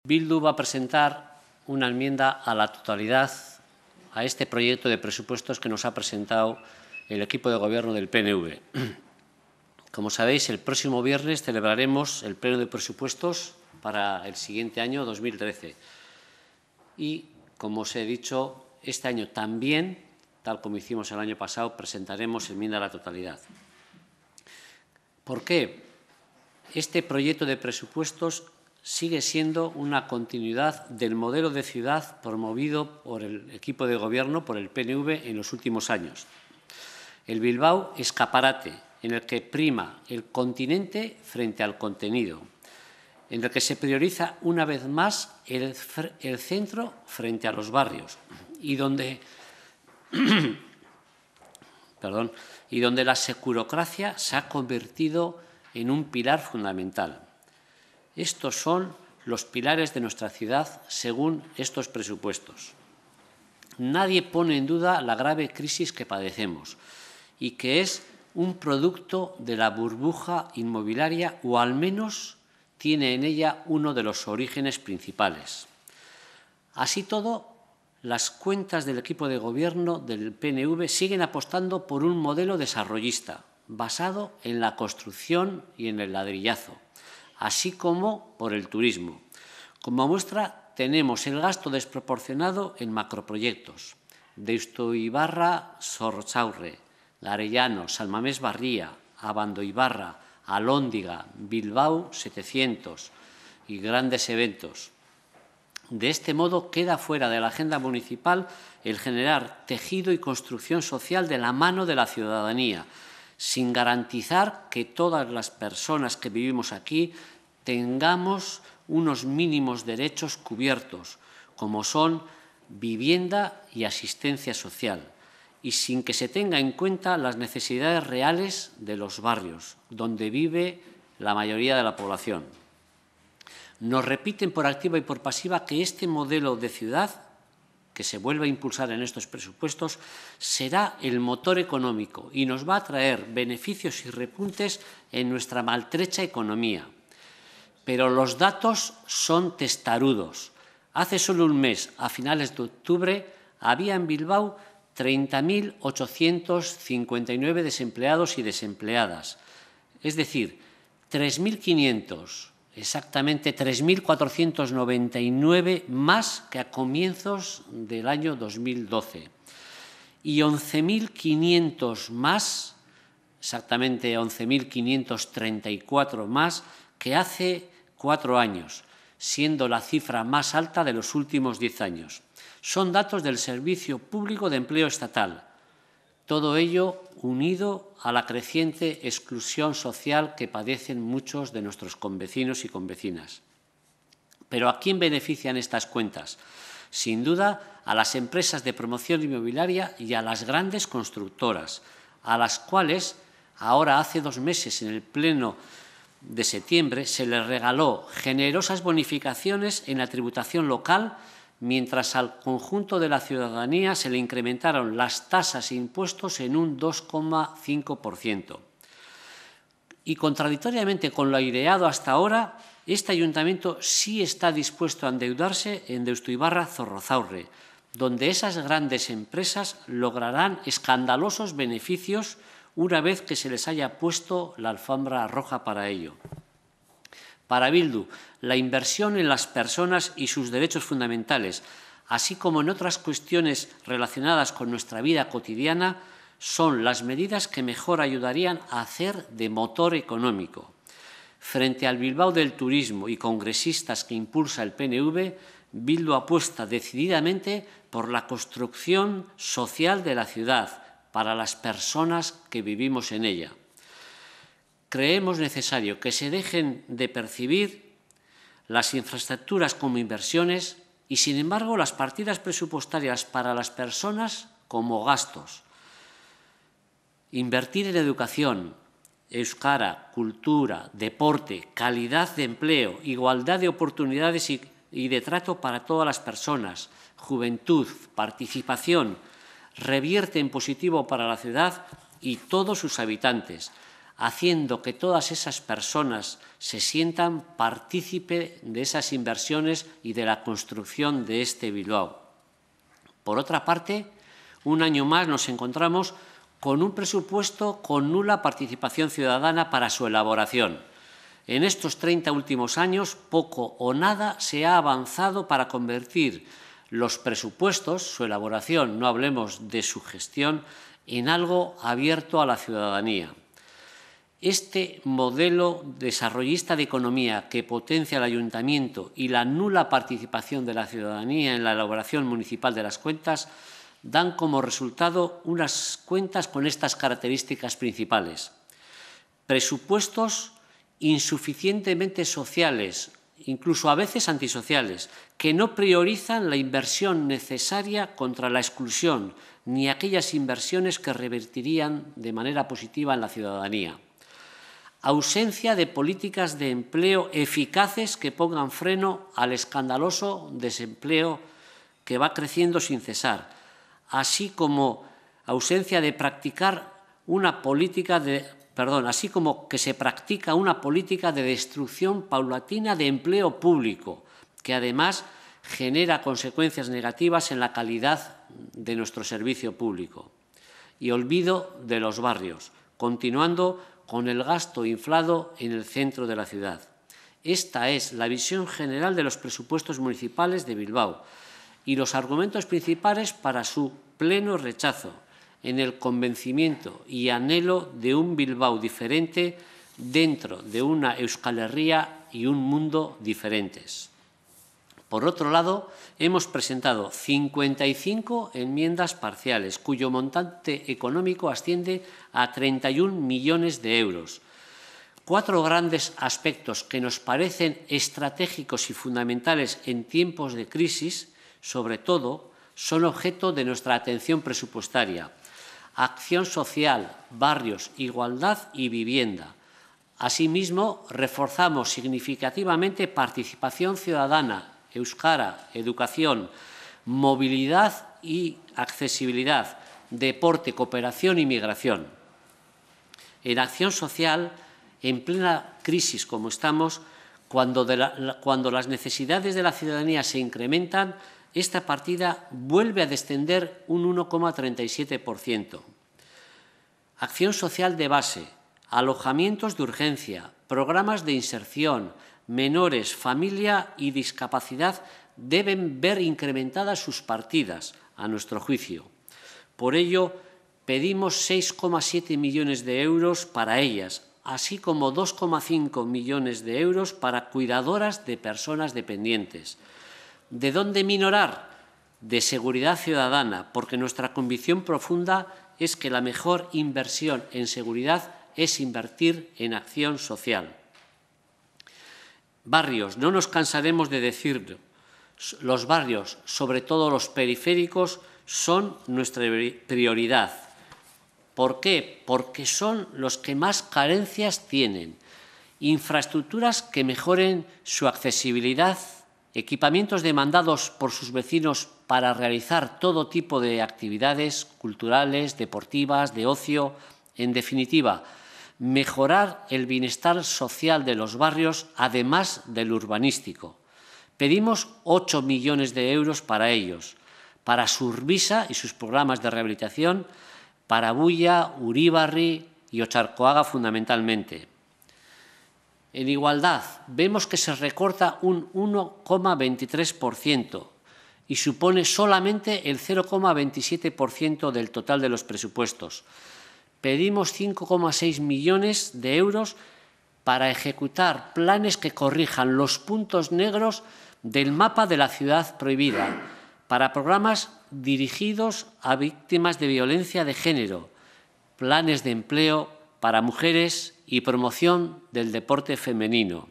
Bildu va a presentar una enmienda a la totalidad a este proyecto de presupuestos que nos ha presentado el equipo de gobierno del PNV. Como sabéis, el próximo viernes celebraremos el pleno de presupuestos para el siguiente año 2013. Y, como os he dicho, este año también, tal como hicimos el año pasado, presentaremos enmienda a la totalidad. ¿Por qué? Este proyecto de presupuestos sigue siendo una continuidad del modelo de ciudad promovido por el equipo de gobierno, por el PNV, en los últimos años. El Bilbao escaparate, en el que prima el continente frente al contenido, en el que se prioriza una vez más el, centro frente a los barrios y donde, y donde la securocracia se ha convertido en un pilar fundamental. Estos son los pilares de nuestra ciudad según estos presupuestos. Nadie pone en duda la grave crisis que padecemos y que es un producto de la burbuja inmobiliaria o al menos tiene en ella uno de los orígenes principales. Así todo, las cuentas del equipo de gobierno del PNV siguen apostando por un modelo desarrollista, basado en la construcción y en el ladrillazo, así como por el turismo. Como muestra, tenemos el gasto desproporcionado en macroproyectos. Deusto Ibarra, Sorchaurre, Larellano, Salmamés Barría, ...Abandoibarra, Alóndiga, Bilbao 700 y grandes eventos. De este modo queda fuera de la agenda municipal el generar tejido y construcción social de la mano de la ciudadanía, sin garantizar que todas las personas que vivimos aquí tengamos unos mínimos derechos cubiertos, como son vivienda y asistencia social, y sin que se tenga en cuenta las necesidades reales de los barrios, donde vive la mayoría de la población. Nos repiten por activa y por pasiva que este modelo de ciudad que se vuelva a impulsar en estos presupuestos, será el motor económico y nos va a traer beneficios y repuntes en nuestra maltrecha economía. Pero los datos son testarudos. Hace solo un mes, a finales de octubre, había en Bilbao 30.859 desempleados y desempleadas, es decir, 3.500 exactamente 3.499 más que a comienzos del año 2012 y 11.500 más, exactamente 11.534 más que hace cuatro años, siendo la cifra más alta de los últimos diez años. Son datos del Servicio Público de Empleo Estatal todo ello unido a la creciente exclusión social que padecen muchos de nuestros convecinos y convecinas. Pero ¿a quién benefician estas cuentas? Sin duda, a las empresas de promoción inmobiliaria y a las grandes constructoras, a las cuales ahora hace dos meses en el Pleno de septiembre se les regaló generosas bonificaciones en la tributación local mientras al conjunto de la ciudadanía se le incrementaron las tasas e impuestos en un 2,5%. Y contradictoriamente con lo aireado hasta ahora, este ayuntamiento sí está dispuesto a endeudarse en Deustoibarra Zorrozaurre, donde esas grandes empresas lograrán escandalosos beneficios una vez que se les haya puesto la alfombra roja para ello. Para Bildu, la inversión en las personas y sus derechos fundamentales, así como en otras cuestiones relacionadas con nuestra vida cotidiana, son las medidas que mejor ayudarían a hacer de motor económico. Frente al Bilbao del turismo y congresistas que impulsa el PNV, Bildu apuesta decididamente por la construcción social de la ciudad para las personas que vivimos en ella creemos necesario que se dejen de percibir las infraestructuras como inversiones y, sin embargo, las partidas presupuestarias para las personas como gastos. Invertir en educación, euskara, cultura, deporte, calidad de empleo, igualdad de oportunidades y, y, de trato para todas las personas, juventud, participación, revierte en positivo para la ciudad y todos sus habitantes haciendo que todas esas personas se sientan partícipe de esas inversiones y de la construcción de este Bilbao. Por otra parte, un año más nos encontramos con un presupuesto con nula participación ciudadana para su elaboración. En estos 30 últimos años, poco o nada se ha avanzado para convertir los presupuestos, su elaboración, no hablemos de su gestión, en algo abierto a la ciudadanía. Este modelo desarrollista de economía que potencia el ayuntamiento y la nula participación de la ciudadanía en la elaboración municipal de las cuentas dan como resultado unas cuentas con estas características principales. Presupuestos insuficientemente sociales, incluso a veces antisociales, que no priorizan la inversión necesaria contra la exclusión, ni aquellas inversiones que revertirían de manera positiva en la ciudadanía ausencia de políticas de empleo eficaces que pongan freno al escandaloso desempleo que va creciendo sin cesar, así como ausencia de practicar una política de perdón, así como que se practica una política de destrucción paulatina de empleo público, que además genera consecuencias negativas en la calidad de nuestro servicio público y olvido de los barrios, continuando con el gasto inflado en el centro de la ciudad. Esta es la visión general de los presupuestos municipales de Bilbao y los argumentos principales para su pleno rechazo en el convencimiento y anhelo de un Bilbao diferente dentro de una Euskal y un mundo diferentes. Por otro lado, hemos presentado 55 enmiendas parciales, cuyo montante económico asciende a 31 millones de euros. Cuatro grandes aspectos que nos parecen estratégicos y fundamentales en tiempos de crisis, sobre todo, son objeto de nuestra atención presupuestaria. Acción social, barrios, igualdad y vivienda. Asimismo, reforzamos significativamente participación ciudadana euskara, educación, movilidad y accesibilidad, deporte, cooperación y migración. En acción social, en plena crisis como estamos, cuando, las necesidades de la ciudadanía se incrementan, esta partida vuelve a descender un 1,37%. Acción social de base, alojamientos de urgencia, programas de inserción, menores, familia y discapacidad deben ver incrementadas sus partidas, a nuestro juicio. Por ello, pedimos 6,7 millones de euros para ellas, así como 2,5 millones de euros para cuidadoras de personas dependientes. ¿De dónde minorar? De seguridad ciudadana, porque nuestra convicción profunda es que la mejor inversión en seguridad es invertir en acción social barrios, no nos cansaremos de decirlo. Los barrios, sobre todo los periféricos, son nuestra prioridad. ¿Por qué? Porque son los que más carencias tienen. Infraestructuras que mejoren su accesibilidad, equipamientos demandados por sus vecinos para realizar todo tipo de actividades culturales, deportivas, de ocio, en definitiva, mejorar el bienestar social de los barrios, además del urbanístico. Pedimos 8 millones de euros para ellos, para Survisa y sus programas de rehabilitación, para Bulla, Uribarri y Ocharcoaga fundamentalmente. En igualdad, vemos que se recorta un 1,23% y supone solamente el 0,27% del total de los presupuestos pedimos 5,6 millones de euros para ejecutar planes que corrijan los puntos negros del mapa de la ciudad prohibida, para programas dirigidos a víctimas de violencia de género, planes de empleo para mujeres y promoción del deporte femenino.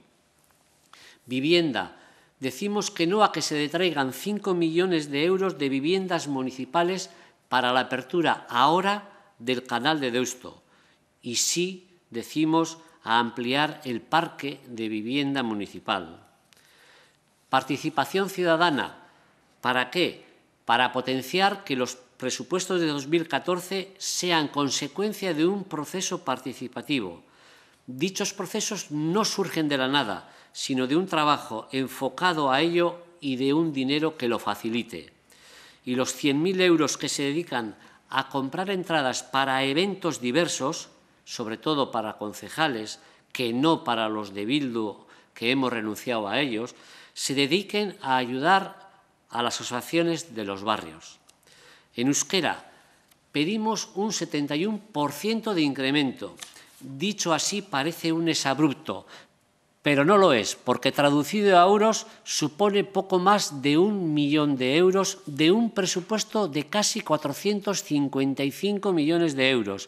Vivienda. Decimos que no a que se detraigan 5 millones de euros de viviendas municipales para la apertura ahora del canal de Deusto y sí decimos a ampliar el parque de vivienda municipal. Participación ciudadana. ¿Para qué? Para potenciar que los presupuestos de 2014 sean consecuencia de un proceso participativo. Dichos procesos no surgen de la nada, sino de un trabajo enfocado a ello y de un dinero que lo facilite. Y los 100.000 euros que se dedican a comprar entradas para eventos diversos, sobre todo para concejales, que no para los de Bildu, que hemos renunciado a ellos, se dediquen a ayudar a las asociaciones de los barrios. En euskera, pedimos un 71% de incremento. Dicho así, parece un abrupto pero no lo es, porque traducido a euros supone poco más de un millón de euros de un presupuesto de casi 455 millones de euros.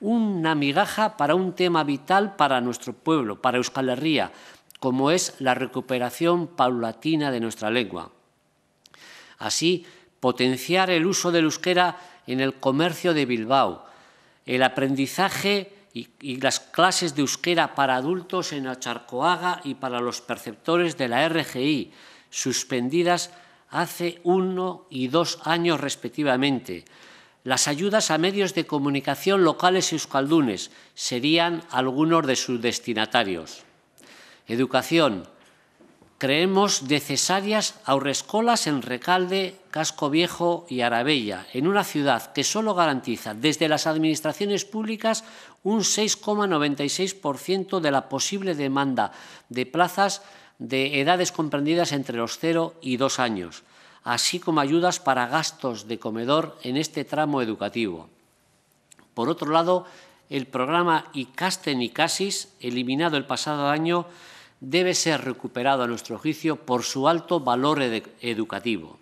Una migaja para un tema vital para nuestro pueblo, para Euskal Herria, como es la recuperación paulatina de nuestra lengua. Así, potenciar el uso del euskera en el comercio de Bilbao, el aprendizaje y, las clases de euskera para adultos en Acharcoaga y para los perceptores de la RGI, suspendidas hace uno y dos años respectivamente. Las ayudas a medios de comunicación locales y euskaldunes serían algunos de sus destinatarios. Educación. Creemos necesarias aurrescolas en Recalde, Casco Viejo y Arabella, en una ciudad que solo garantiza desde las administraciones públicas un 6,96% de la posible demanda de plazas de edades comprendidas entre los 0 y 2 años, así como ayudas para gastos de comedor en este tramo educativo. Por otro lado, el programa ICASTEN y CASIS, eliminado el pasado año, debe ser recuperado a nuestro juicio por su alto valor educativo.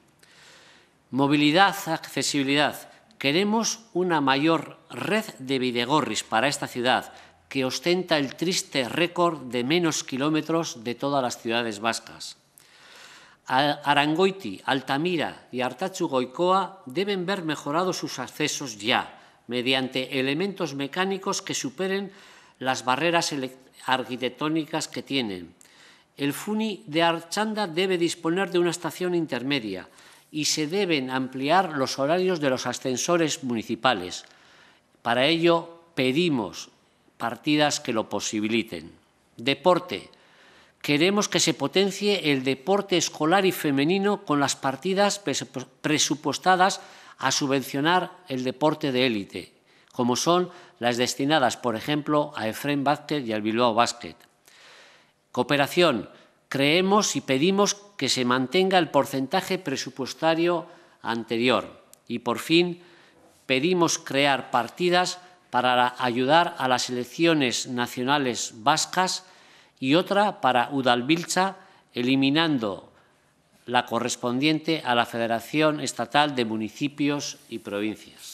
Movilidad, accesibilidad. Queremos una mayor red de videgorris para esta ciudad, que ostenta el triste récord de menos kilómetros de todas las ciudades vascas. Arangoiti, Altamira y Artachugoicoa deben ver mejorados sus accesos ya, mediante elementos mecánicos que superen las barreras arquitectónicas que tienen. El FUNI de Archanda debe disponer de una estación intermedia, y se deben ampliar los horarios de los ascensores municipales. Para ello pedimos partidas que lo posibiliten. Deporte. Queremos que se potencie el deporte escolar y femenino con las partidas presupuestadas a subvencionar el deporte de élite, como son las destinadas, por ejemplo, a Efrén Vázquez y al Bilbao Basket. Cooperación creemos y pedimos que se mantenga el porcentaje presupuestario anterior. Y por fin, pedimos crear partidas para ayudar a las elecciones nacionales vascas y otra para Udalbilcha, eliminando la correspondiente a la Federación Estatal de Municipios y Provincias.